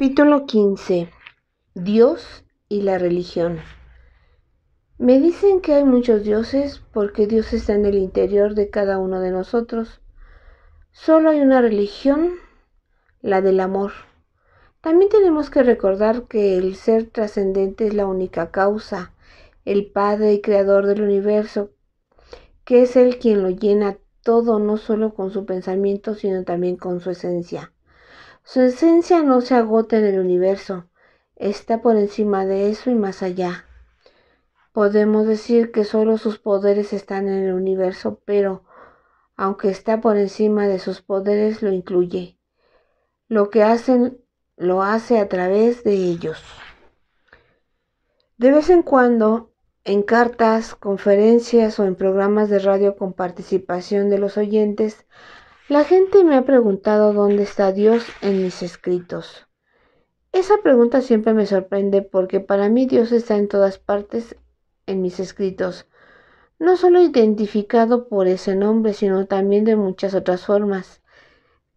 Capítulo 15. Dios y la religión. Me dicen que hay muchos dioses porque Dios está en el interior de cada uno de nosotros. Solo hay una religión, la del amor. También tenemos que recordar que el ser trascendente es la única causa, el Padre y Creador del universo, que es el quien lo llena todo, no solo con su pensamiento, sino también con su esencia. Su esencia no se agota en el universo, está por encima de eso y más allá. Podemos decir que solo sus poderes están en el universo, pero aunque está por encima de sus poderes, lo incluye. Lo que hacen lo hace a través de ellos. De vez en cuando, en cartas, conferencias o en programas de radio con participación de los oyentes, la gente me ha preguntado dónde está Dios en mis escritos. Esa pregunta siempre me sorprende porque para mí Dios está en todas partes en mis escritos, no solo identificado por ese nombre, sino también de muchas otras formas.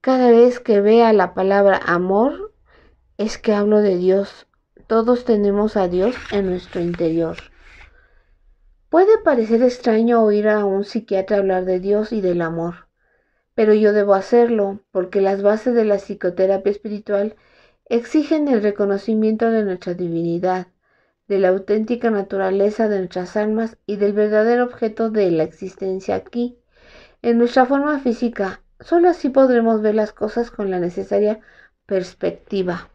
Cada vez que vea la palabra amor, es que hablo de Dios. Todos tenemos a Dios en nuestro interior. Puede parecer extraño oír a un psiquiatra hablar de Dios y del amor pero yo debo hacerlo porque las bases de la psicoterapia espiritual exigen el reconocimiento de nuestra divinidad, de la auténtica naturaleza de nuestras almas y del verdadero objeto de la existencia aquí, en nuestra forma física. Solo así podremos ver las cosas con la necesaria perspectiva.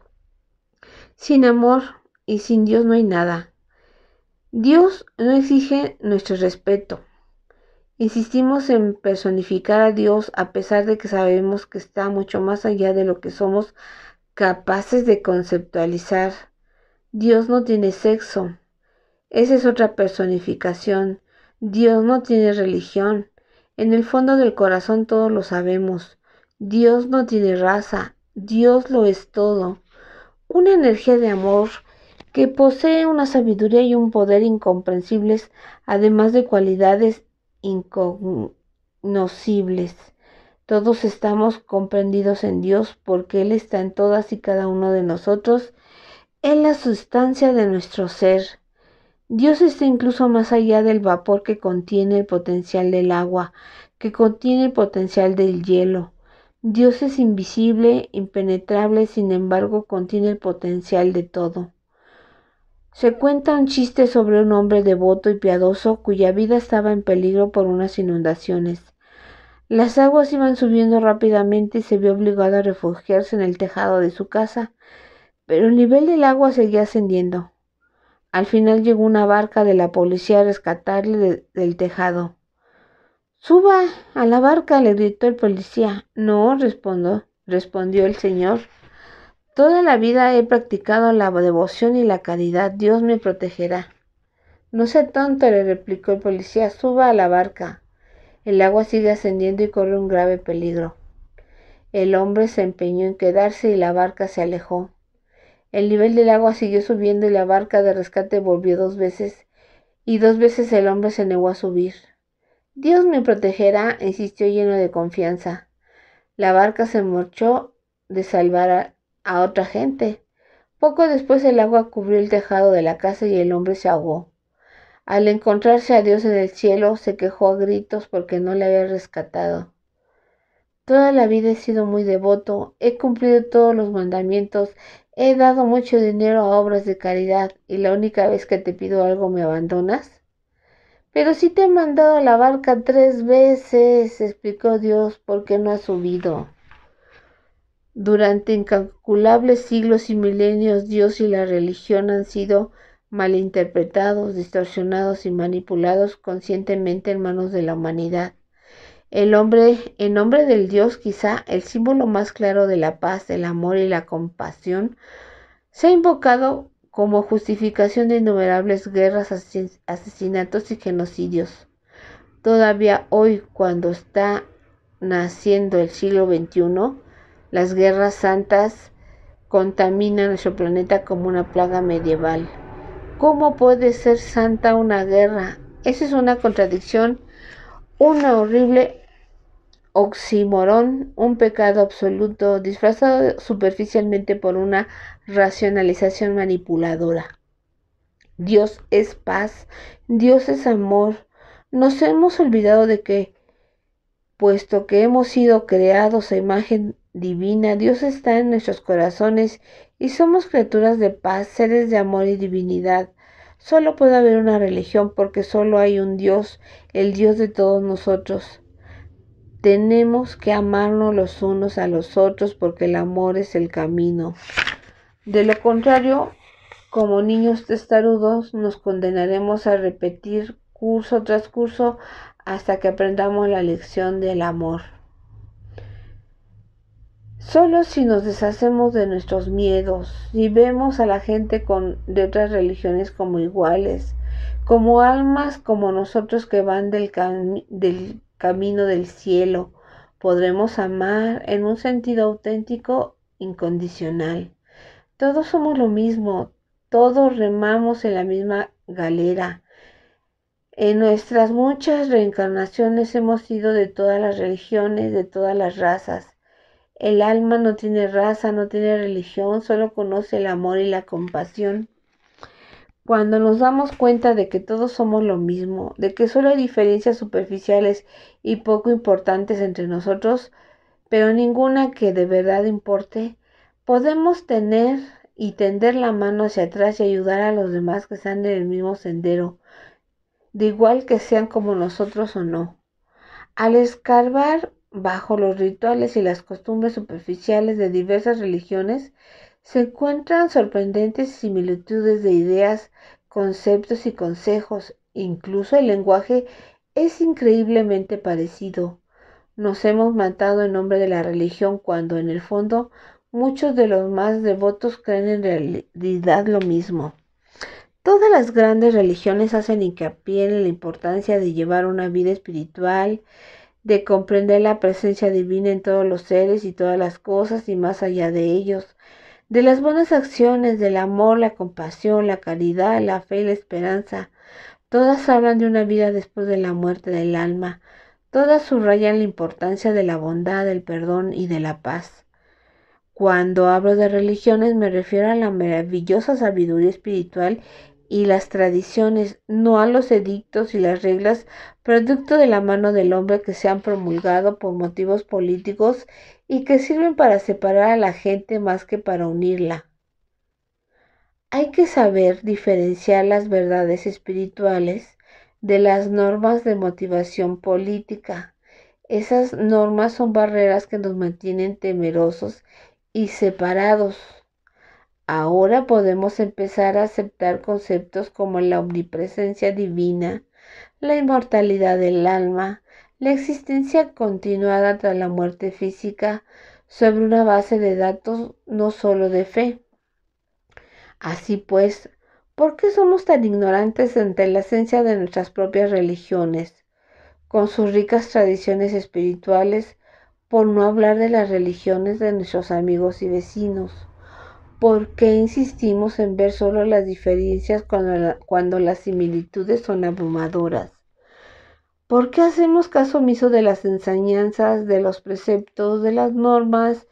Sin amor y sin Dios no hay nada. Dios no exige nuestro respeto, Insistimos en personificar a Dios a pesar de que sabemos que está mucho más allá de lo que somos capaces de conceptualizar. Dios no tiene sexo. Esa es otra personificación. Dios no tiene religión. En el fondo del corazón todos lo sabemos. Dios no tiene raza. Dios lo es todo. Una energía de amor que posee una sabiduría y un poder incomprensibles, además de cualidades incognoscibles. Todos estamos comprendidos en Dios porque Él está en todas y cada uno de nosotros, en la sustancia de nuestro ser. Dios está incluso más allá del vapor que contiene el potencial del agua, que contiene el potencial del hielo. Dios es invisible, impenetrable, sin embargo contiene el potencial de todo. Se cuenta un chiste sobre un hombre devoto y piadoso cuya vida estaba en peligro por unas inundaciones. Las aguas iban subiendo rápidamente y se vio obligado a refugiarse en el tejado de su casa, pero el nivel del agua seguía ascendiendo. Al final llegó una barca de la policía a rescatarle del tejado. Suba a la barca, le gritó el policía. No, respondo, respondió el señor. Toda la vida he practicado la devoción y la caridad. Dios me protegerá. No sé tonto, le replicó el policía. Suba a la barca. El agua sigue ascendiendo y corre un grave peligro. El hombre se empeñó en quedarse y la barca se alejó. El nivel del agua siguió subiendo y la barca de rescate volvió dos veces, y dos veces el hombre se negó a subir. Dios me protegerá, insistió lleno de confianza. La barca se marchó de salvar a otra gente. Poco después el agua cubrió el tejado de la casa y el hombre se ahogó. Al encontrarse a Dios en el cielo, se quejó a gritos porque no le había rescatado. Toda la vida he sido muy devoto, he cumplido todos los mandamientos, he dado mucho dinero a obras de caridad y la única vez que te pido algo me abandonas. Pero si te he mandado a la barca tres veces, explicó Dios, ¿por qué no has subido? Durante incalculables siglos y milenios, Dios y la religión han sido malinterpretados, distorsionados y manipulados conscientemente en manos de la humanidad. El hombre, en nombre del Dios, quizá el símbolo más claro de la paz, el amor y la compasión, se ha invocado como justificación de innumerables guerras, asesinatos y genocidios. Todavía hoy, cuando está naciendo el siglo XXI, las guerras santas contaminan nuestro planeta como una plaga medieval. ¿Cómo puede ser santa una guerra? Esa es una contradicción, una horrible oxímoron, un pecado absoluto disfrazado superficialmente por una racionalización manipuladora. Dios es paz, Dios es amor. Nos hemos olvidado de que, puesto que hemos sido creados a imagen divina, Dios está en nuestros corazones y somos criaturas de paz, seres de amor y divinidad. Solo puede haber una religión porque solo hay un Dios, el Dios de todos nosotros. Tenemos que amarnos los unos a los otros porque el amor es el camino. De lo contrario, como niños testarudos, nos condenaremos a repetir curso tras curso hasta que aprendamos la lección del amor. Solo si nos deshacemos de nuestros miedos y vemos a la gente de otras religiones como iguales, como almas como nosotros que van del, del camino del cielo, podremos amar en un sentido auténtico, incondicional. Todos somos lo mismo, todos remamos en la misma galera. En nuestras muchas reencarnaciones hemos sido de todas las religiones, de todas las razas el alma no tiene raza, no tiene religión, solo conoce el amor y la compasión. Cuando nos damos cuenta de que todos somos lo mismo, de que solo hay diferencias superficiales y poco importantes entre nosotros, pero ninguna que de verdad importe, podemos tener y tender la mano hacia atrás y ayudar a los demás que están en el mismo sendero, de igual que sean como nosotros o no. Al escarbar bajo los rituales y las costumbres superficiales de diversas religiones, se encuentran sorprendentes similitudes de ideas, conceptos y consejos, incluso el lenguaje es increíblemente parecido. Nos hemos matado en nombre de la religión cuando en el fondo muchos de los más devotos creen en realidad lo mismo. Todas las grandes religiones hacen hincapié en la importancia de llevar una vida espiritual, de comprender la presencia divina en todos los seres y todas las cosas y más allá de ellos, de las buenas acciones, del amor, la compasión, la caridad, la fe y la esperanza. Todas hablan de una vida después de la muerte del alma, todas subrayan la importancia de la bondad, del perdón y de la paz. Cuando hablo de religiones me refiero a la maravillosa sabiduría espiritual y las tradiciones, no a los edictos y las reglas producto de la mano del hombre que se han promulgado por motivos políticos y que sirven para separar a la gente más que para unirla. Hay que saber diferenciar las verdades espirituales de las normas de motivación política. Esas normas son barreras que nos mantienen temerosos y separados. Ahora podemos empezar a aceptar conceptos como la omnipresencia divina, la inmortalidad del alma, la existencia continuada tras la muerte física sobre una base de datos no solo de fe. Así pues, ¿por qué somos tan ignorantes ante la esencia de nuestras propias religiones, con sus ricas tradiciones espirituales, por no hablar de las religiones de nuestros amigos y vecinos? ¿Por qué insistimos en ver solo las diferencias cuando, cuando las similitudes son abrumadoras? ¿Por qué hacemos caso omiso de las enseñanzas, de los preceptos, de las normas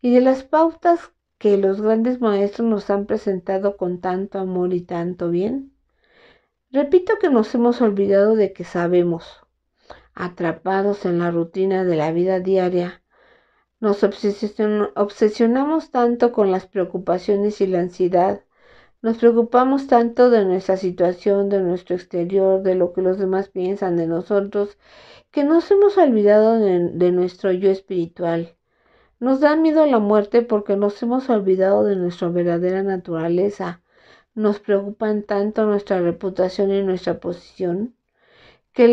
y de las pautas que los grandes maestros nos han presentado con tanto amor y tanto bien? Repito que nos hemos olvidado de que sabemos, atrapados en la rutina de la vida diaria, nos obsesionamos tanto con las preocupaciones y la ansiedad. Nos preocupamos tanto de nuestra situación, de nuestro exterior, de lo que los demás piensan de nosotros, que nos hemos olvidado de, nuestro yo espiritual. Nos da miedo la muerte porque nos hemos olvidado de nuestra verdadera naturaleza. Nos preocupan tanto nuestra reputación y nuestra posición que,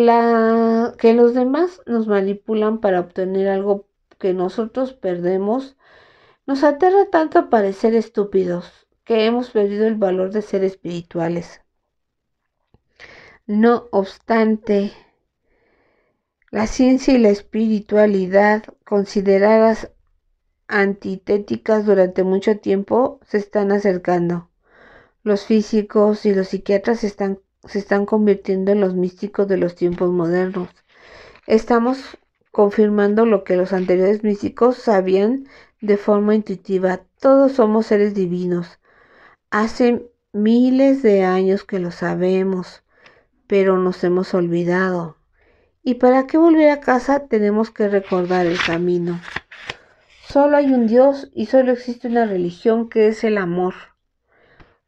que los demás nos manipulan para obtener algo que nosotros perdemos, nos aterra tanto a parecer estúpidos que hemos perdido el valor de ser espirituales. No obstante, la ciencia y la espiritualidad consideradas antitéticas durante mucho tiempo se están acercando. Los físicos y los psiquiatras están, se están convirtiendo en los místicos de los tiempos modernos. Estamos confirmando lo que los anteriores místicos sabían de forma intuitiva. Todos somos seres divinos. Hace miles de años que lo sabemos, pero nos hemos olvidado. Y para qué volver a casa tenemos que recordar el camino. Solo hay un Dios y solo existe una religión que es el amor.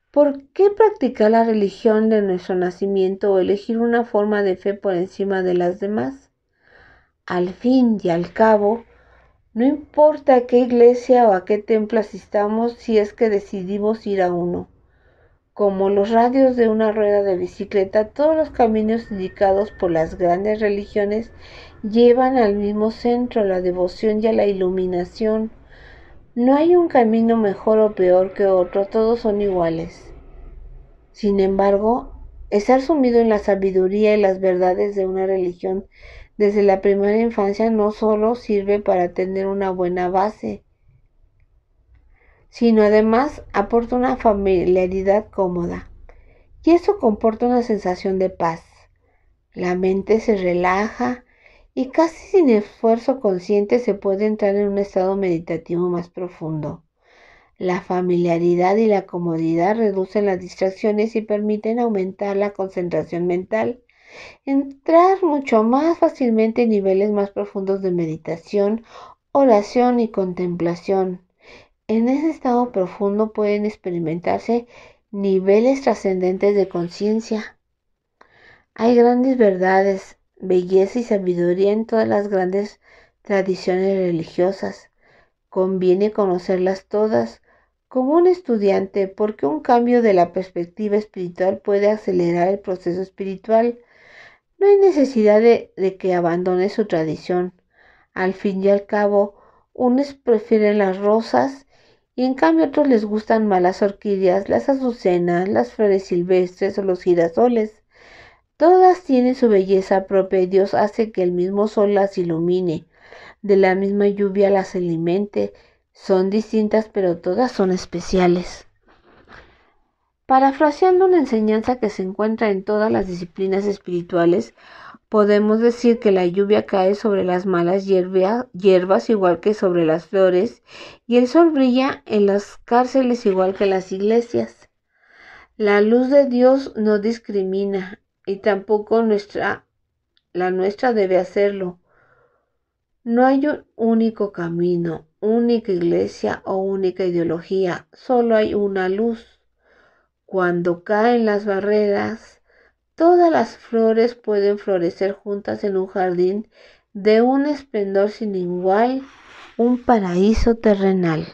¿Por qué practicar la religión de nuestro nacimiento o elegir una forma de fe por encima de las demás? al fin y al cabo, no importa a qué iglesia o a qué templo asistamos si es que decidimos ir a uno. Como los radios de una rueda de bicicleta, todos los caminos indicados por las grandes religiones llevan al mismo centro, la devoción y a la iluminación. No hay un camino mejor o peor que otro, todos son iguales. Sin embargo, estar sumido en la sabiduría y las verdades de una religión desde la primera infancia no solo sirve para tener una buena base, sino además aporta una familiaridad cómoda y eso comporta una sensación de paz. La mente se relaja y casi sin esfuerzo consciente se puede entrar en un estado meditativo más profundo. La familiaridad y la comodidad reducen las distracciones y permiten aumentar la concentración mental entrar mucho más fácilmente en niveles más profundos de meditación, oración y contemplación. En ese estado profundo pueden experimentarse niveles trascendentes de conciencia. Hay grandes verdades, belleza y sabiduría en todas las grandes tradiciones religiosas. Conviene conocerlas todas como un estudiante porque un cambio de la perspectiva espiritual puede acelerar el proceso espiritual no hay necesidad de, que abandone su tradición. Al fin y al cabo, unos prefieren las rosas y en cambio otros les gustan más las orquídeas, las azucenas, las flores silvestres o los girasoles. Todas tienen su belleza propia y Dios hace que el mismo sol las ilumine, de la misma lluvia las alimente. Son distintas pero todas son especiales. Parafraseando una enseñanza que se encuentra en todas las disciplinas espirituales, podemos decir que la lluvia cae sobre las malas hierbas igual que sobre las flores y el sol brilla en las cárceles igual que las iglesias. La luz de Dios no discrimina y tampoco nuestra, la nuestra debe hacerlo. No hay un único camino, única iglesia o única ideología, solo hay una luz. Cuando caen las barreras, todas las flores pueden florecer juntas en un jardín de un esplendor sin igual, un paraíso terrenal.